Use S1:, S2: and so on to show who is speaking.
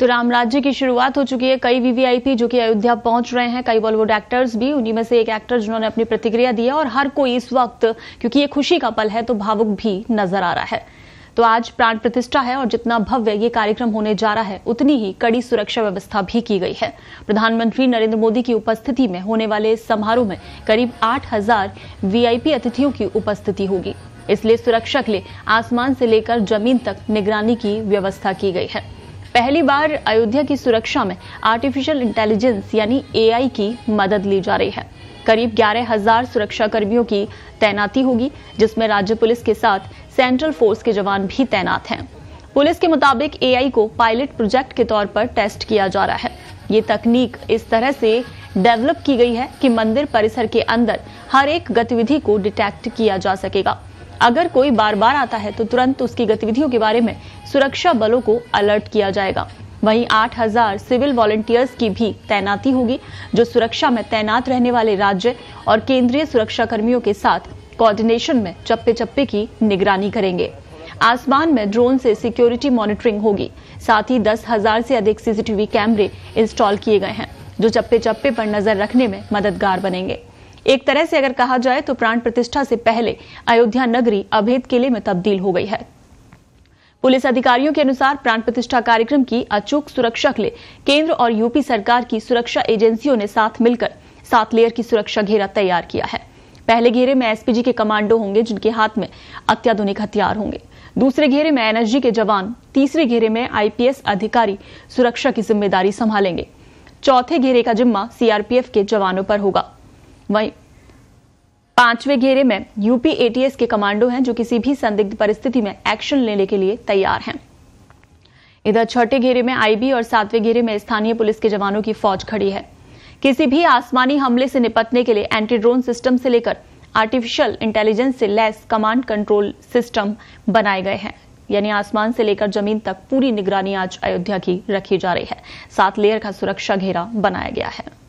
S1: तो राम राज्य की शुरुआत हो चुकी है कई वीवीआईपी जो कि अयोध्या पहुंच रहे हैं कई बॉलीवुड एक्टर्स भी उन्हीं में से एक एक्टर जिन्होंने अपनी प्रतिक्रिया दी है और हर कोई इस वक्त क्योंकि ये खुशी का पल है तो भावुक भी नजर आ रहा है तो आज प्राण प्रतिष्ठा है और जितना भव्य ये कार्यक्रम होने जा रहा है उतनी ही कड़ी सुरक्षा व्यवस्था भी की गई है प्रधानमंत्री नरेंद्र मोदी की उपस्थिति में होने वाले समारोह में करीब 8000 वीआईपी अतिथियों की उपस्थिति होगी इसलिए सुरक्षा के लिए आसमान से लेकर जमीन तक निगरानी की व्यवस्था की गई है पहली बार अयोध्या की सुरक्षा में आर्टिफिशियल इंटेलिजेंस यानी एआई की मदद ली जा रही है करीब ग्यारह हजार सुरक्षा कर्मियों की तैनाती होगी जिसमें राज्य पुलिस के साथ सेंट्रल फोर्स के जवान भी तैनात हैं पुलिस के मुताबिक एआई को पायलट प्रोजेक्ट के तौर पर टेस्ट किया जा रहा है ये तकनीक इस तरह से डेवलप की गई है कि मंदिर परिसर के अंदर हर एक गतिविधि को डिटेक्ट किया जा सकेगा अगर कोई बार बार आता है तो तुरंत उसकी गतिविधियों के बारे में सुरक्षा बलों को अलर्ट किया जाएगा वहीं 8000 सिविल वॉलेंटियर्स की भी तैनाती होगी जो सुरक्षा में तैनात रहने वाले राज्य और केंद्रीय सुरक्षा कर्मियों के साथ कोऑर्डिनेशन में चप्पे चप्पे की निगरानी करेंगे आसमान में ड्रोन से सिक्योरिटी मॉनिटरिंग होगी साथ ही दस हजार से अधिक सीसीटीवी कैमरे इंस्टॉल किए गए हैं जो चप्पे चप्पे पर नजर रखने में मददगार बनेंगे एक तरह से अगर कहा जाए तो प्राण प्रतिष्ठा से पहले अयोध्या नगरी अभेद किले में तब्दील हो गई है पुलिस अधिकारियों के अनुसार प्राण प्रतिष्ठा कार्यक्रम की अचूक सुरक्षा के लिए केंद्र और यूपी सरकार की सुरक्षा एजेंसियों ने साथ मिलकर सात लेयर की सुरक्षा घेरा तैयार किया है पहले घेरे में एसपीजी के कमांडो होंगे जिनके हाथ में अत्याधुनिक हथियार होंगे दूसरे घेरे में एनएसजी के जवान तीसरे घेरे में आईपीएस अधिकारी सुरक्षा की जिम्मेदारी संभालेंगे चौथे घेरे का जिम्मा सीआरपीएफ के जवानों पर होगा वहीं पांचवें घेरे में यूपी एटीएस के कमांडो हैं जो किसी भी संदिग्ध परिस्थिति में एक्शन लेने के लिए तैयार हैं इधर छठे घेरे में आईबी और सातवें घेरे में स्थानीय पुलिस के जवानों की फौज खड़ी है किसी भी आसमानी हमले से निपटने के लिए एंटी ड्रोन सिस्टम से लेकर आर्टिफिशियल इंटेलिजेंस से लैस कमांड कंट्रोल सिस्टम बनाए गए हैं यानी आसमान से लेकर जमीन तक पूरी निगरानी आज अयोध्या की रखी जा रही है सात लेयर का सुरक्षा घेरा बनाया गया है